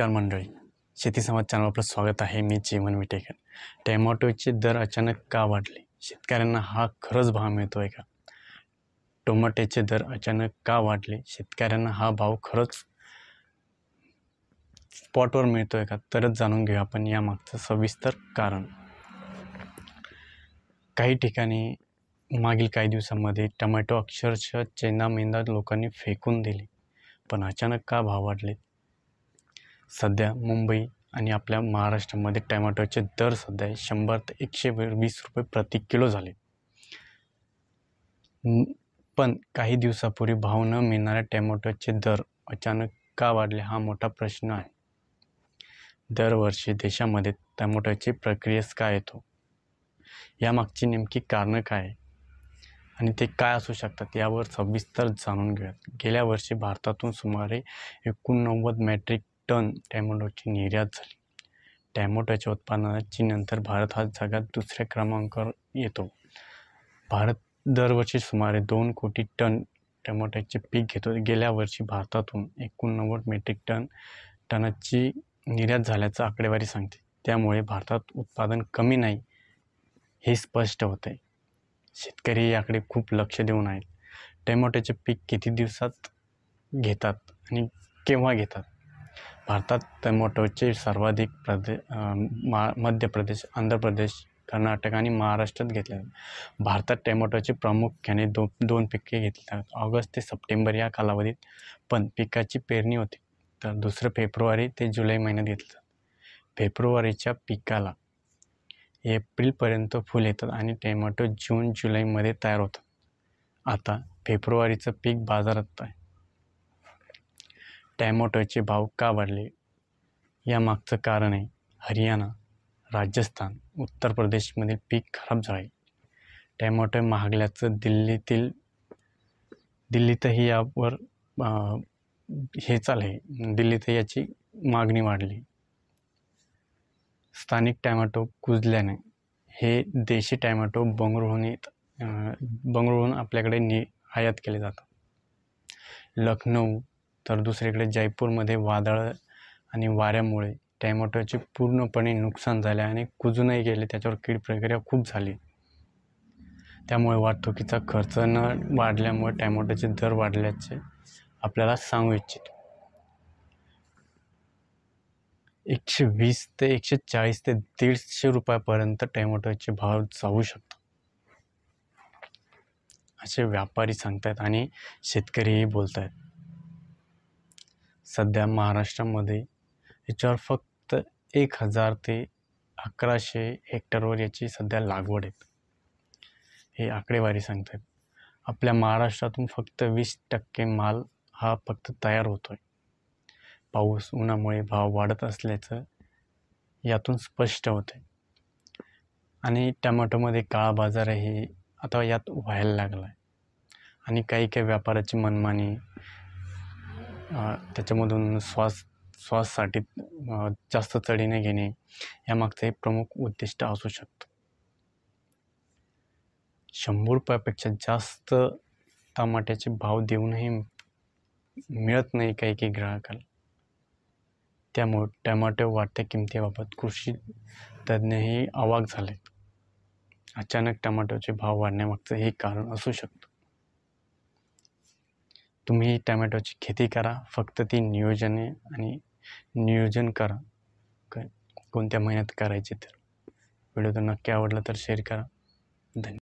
नमस्कार मंडळी शेती समाज चॅनल आपलं स्वागत आहे मी जीवन विटेकर टोमॅटोचे दर अचानक का वाढले शेतकऱ्यांना हा खरंच भाव मिळतो आहे का टोमॅटोचे दर अचानक का वाढले शेतकऱ्यांना हा भाव खरंच स्पॉटवर मिळतो आहे का तरच जाणून घेऊ आपण यामागचं सविस्तर कारण काही ठिकाणी मागील काही दिवसांमध्ये टमॅटो अक्षरशः मेंदा लोकांनी फेकून दिले पण अचानक का भाव वाढले सध्या मुंबई आणि आपल्या महाराष्ट्रामध्ये टॅमॅटोचे दर सध्या शंभर ते एकशे वीस रुपये प्रति किलो झाले पण काही दिवसापूर्वी भाव न मिळणाऱ्या टॅमॅटोचे दर अचानक का वाढले हा मोठा प्रश्न आहे दरवर्षी देशामध्ये टॅमॅटोची प्रक्रियेस काय येतो यामागची नेमकी कारणं काय आणि ते काय असू शकतात यावर सविस्तर जाणून घेऊयात गेल्या वर्षी भारतातून सुमारे एकोणनव्वद मॅट्रिक टन टॅमॅटोची निर्यात झाली टॅमॅटोच्या उत्पादनात चीननंतर भारत हा जगात दुसऱ्या क्रमांकावर येतो भारत दरवर्षी सुमारे दोन कोटी टन टमाट्याचे पीक घेतो गेल्या वर्षी भारतातून एकोणनव्वद मेट्रिक टन टनाची निर्यात झाल्याचं आकडेवारी सांगते त्यामुळे भारतात उत्पादन कमी नाही हे स्पष्ट होते शेतकरी याकडे खूप लक्ष देऊन आहेत टमाट्याचे पीक किती दिवसात घेतात आणि केव्हा घेतात भारतात टोमॅटोचे सर्वाधिक प्रदे मा मध्य प्रदेश आंध्र प्रदेश कर्नाटक आणि महाराष्ट्रात घेतले जातात भारतात टोमॅटोचे प्रामुख्याने दो दोन पिके घेतली जातात ऑगस्ट ते सप्टेंबर या कालावधीत पण पिकाची पेरणी होते तर दुसरं फेब्रुवारी ते जुलै महिन्यात घेतलं जातं फेब्रुवारीच्या पिकाला एप्रिलपर्यंत फुल येतात आणि टोमॅटो जून जुलैमध्ये तयार होतात आता फेब्रुवारीचं पीक बाजारात आहे टॅमॅटोचे भाव का वाढले यामागचं कारण आहे हरियाणा राजस्थान उत्तर प्रदेशमधील पीक खराब झाले टॅमॅटो महागल्याचं दिल्लीतील दिल्लीतही यावर हे चाल आहे दिल्लीतही याची मागणी वाढली स्थानिक टॅमॅटो कुजल्याने हे देशी टॅमॅटो बंगळुरून येत बंगळुरून आपल्याकडे नि आयात केले जातात लखनऊ तर दुसरीकडे जयपूरमध्ये वादळ आणि वाऱ्यामुळे टॅमॅटोचे पूर्णपणे नुकसान झाले आणि कुजूनही गेले त्याच्यावर कीड प्रक्रिया खूप झाली त्यामुळे वाहतुकीचा खर्च न वाढल्यामुळे टॅमॅटोचे दर वाढल्याचे आपल्याला सांगू इच्छित एकशे वीस ते एकशे चाळीस ते दीडशे रुपयापर्यंत टॅमॅटोचे भाव जाऊ शकतात असे व्यापारी सांगतात आणि शेतकरीही बोलत आहेत सध्या महाराष्ट्रामध्ये याच्यावर फक्त एक हजार ते अकराशे हेक्टरवर याची सध्या लागवड आहे हे आकडेवारी आहेत आपल्या महाराष्ट्रातून फक्त वीस टक्के माल हा फक्त तयार होतो आहे पाऊस उन्हामुळे भाव वाढत असल्याचं यातून स्पष्ट होते आणि टमॅटोमध्ये काळा बाजारही आता यात व्हायला लागला आहे आणि काही काही व्यापाराची मनमानी त्याच्यामधून श्वास श्वाससाठी जास्त चढीने घेणे यामागचं एक प्रमुख उद्दिष्ट असू शकतं शंभर रुपयापेक्षा जास्त टमाट्याचे भाव देऊनही मिळत नाही काही काही ग्राहकाला त्यामुळे टमाटो वाढत्या किमतीबाबत कृषी तज्ज्ञही अवाक झालेत अचानक टमाटोचे भाव वाढण्यामागचं हे कारण असू शकतं तुम्ही टमॅटोची खेती करा फक्त ती नियोजने आणि नियोजन करा कोणत्या महिन्यात करायचे तर व्हिडिओ तर नक्की आवडला तर शेअर करा धन्यवाद